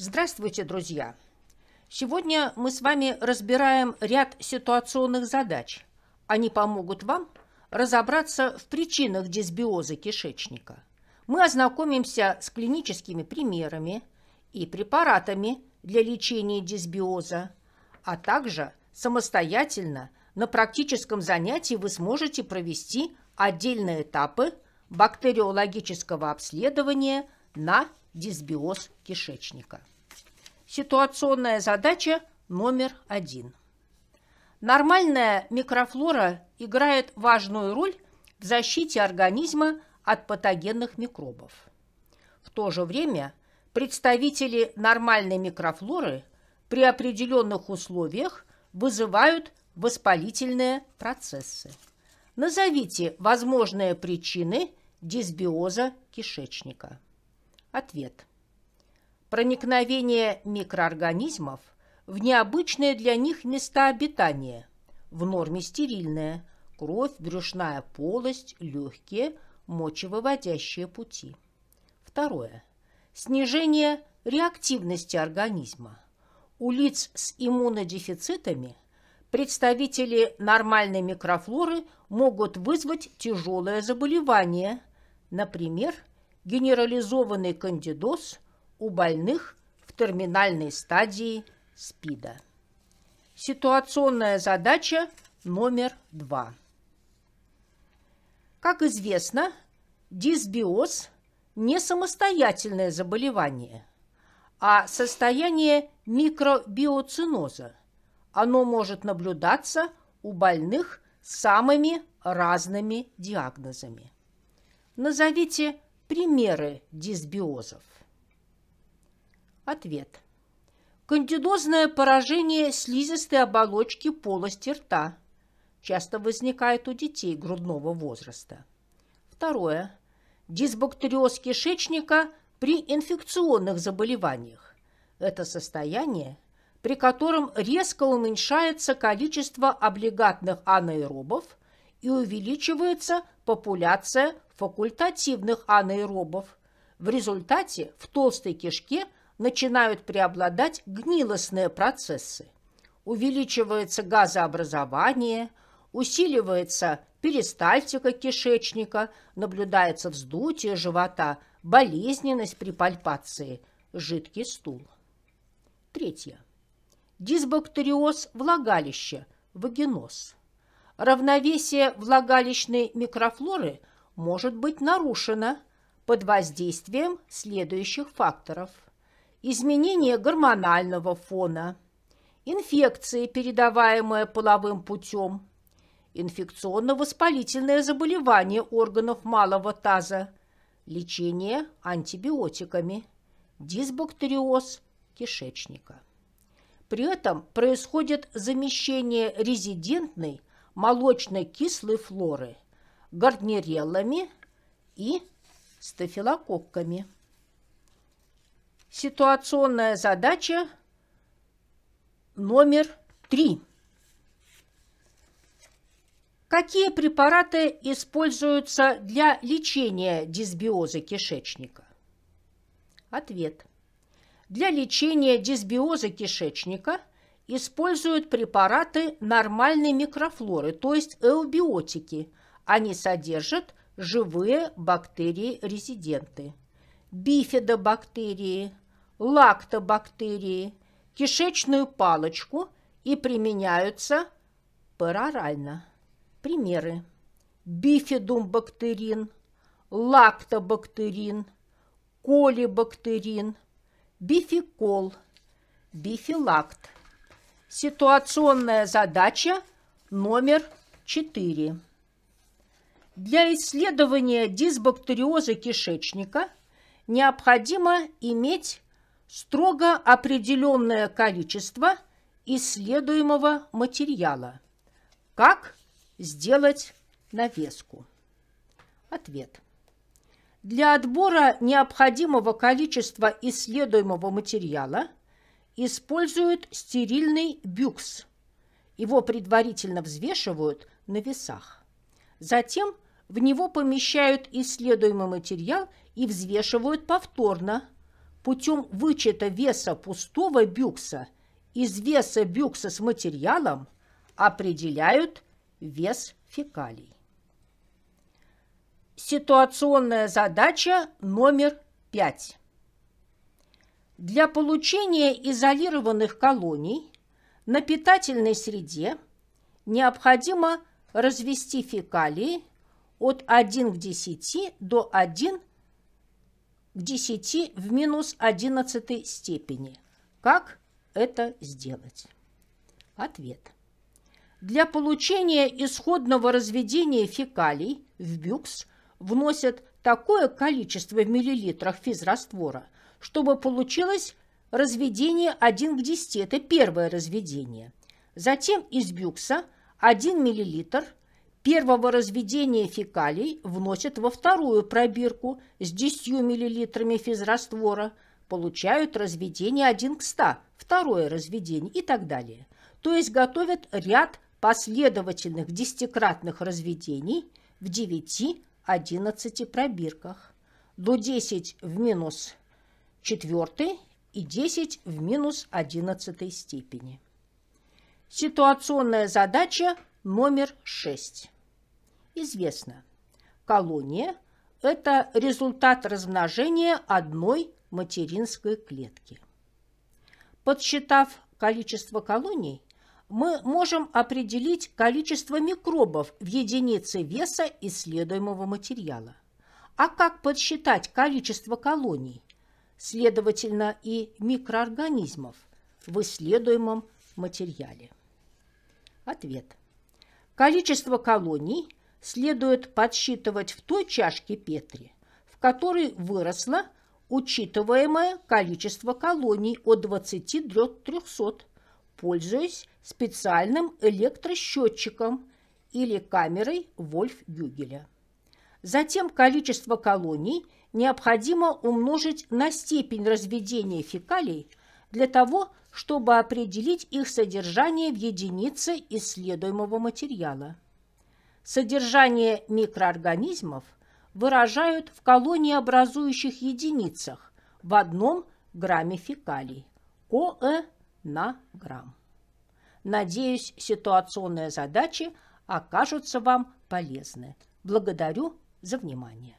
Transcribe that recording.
Здравствуйте, друзья! Сегодня мы с вами разбираем ряд ситуационных задач. Они помогут вам разобраться в причинах дисбиоза кишечника. Мы ознакомимся с клиническими примерами и препаратами для лечения дисбиоза, а также самостоятельно на практическом занятии вы сможете провести отдельные этапы бактериологического обследования на дисбиоз кишечника. Ситуационная задача номер один. Нормальная микрофлора играет важную роль в защите организма от патогенных микробов. В то же время представители нормальной микрофлоры при определенных условиях вызывают воспалительные процессы. Назовите возможные причины дисбиоза кишечника. Ответ. Проникновение микроорганизмов в необычные для них места обитания, в норме стерильная кровь, брюшная полость, легкие, мочевыводящие пути. Второе. Снижение реактивности организма. У лиц с иммунодефицитами представители нормальной микрофлоры могут вызвать тяжелое заболевание, например, генерализованный кандидоз у больных в терминальной стадии СПИДа. Ситуационная задача номер два. Как известно, дисбиоз – не самостоятельное заболевание, а состояние микробиоциноза. Оно может наблюдаться у больных с самыми разными диагнозами. Назовите Примеры дисбиозов. Ответ. Кандидозное поражение слизистой оболочки полости рта часто возникает у детей грудного возраста. Второе. Дисбактериоз кишечника при инфекционных заболеваниях. Это состояние, при котором резко уменьшается количество облигатных анаэробов и увеличивается популяция факультативных анаэробов. В результате в толстой кишке начинают преобладать гнилостные процессы. Увеличивается газообразование, усиливается перистальтика кишечника, наблюдается вздутие живота, болезненность при пальпации, жидкий стул. Третье. Дисбактериоз влагалища, вагиноз. Равновесие влагалищной микрофлоры – может быть нарушена под воздействием следующих факторов. Изменение гормонального фона, инфекции, передаваемые половым путем, инфекционно-воспалительное заболевание органов малого таза, лечение антибиотиками, дисбактериоз кишечника. При этом происходит замещение резидентной молочно-кислой флоры – гарниреллами и стафилококками. Ситуационная задача номер три. Какие препараты используются для лечения дисбиоза кишечника? Ответ. Для лечения дисбиоза кишечника используют препараты нормальной микрофлоры, то есть эубиотики – они содержат живые бактерии-резиденты. Бифидобактерии, лактобактерии, кишечную палочку и применяются парорально. Примеры. Бифидумбактерин, лактобактерин, колибактерин, бификол, бифилакт. Ситуационная задача номер 4. Для исследования дисбактериоза кишечника необходимо иметь строго определенное количество исследуемого материала. Как сделать навеску? Ответ. Для отбора необходимого количества исследуемого материала используют стерильный бюкс. Его предварительно взвешивают на весах. Затем – в него помещают исследуемый материал и взвешивают повторно путем вычета веса пустого бюкса из веса бюкса с материалом определяют вес фекалий. Ситуационная задача номер пять. Для получения изолированных колоний на питательной среде необходимо развести фекалии от 1 к 10 до 1 к 10 в минус 11 степени. Как это сделать? Ответ. Для получения исходного разведения фекалий в бюкс вносят такое количество в миллилитрах физраствора, чтобы получилось разведение 1 к 10. Это первое разведение. Затем из бюкса 1 миллилитр – первого разведения фекалий вносят во вторую пробирку с 10 мл физраствора, получают разведение 1 к 100, второе разведение и так далее. То есть готовят ряд последовательных десятикратных разведений в 9-11 пробирках до 10 в минус 4 и 10 в минус 11 степени. Ситуационная задача Номер 6. Известно, колония – это результат размножения одной материнской клетки. Подсчитав количество колоний, мы можем определить количество микробов в единице веса исследуемого материала. А как подсчитать количество колоний, следовательно, и микроорганизмов в исследуемом материале? Ответ. Количество колоний следует подсчитывать в той чашке Петри, в которой выросло учитываемое количество колоний от 20 до 300, пользуясь специальным электросчетчиком или камерой Вольф-Югеля. Затем количество колоний необходимо умножить на степень разведения фекалий для того, чтобы определить их содержание в единице исследуемого материала. Содержание микроорганизмов выражают в колониеобразующих единицах в одном грамме фекалий – КОЭ на грамм. Надеюсь, ситуационные задачи окажутся вам полезны. Благодарю за внимание.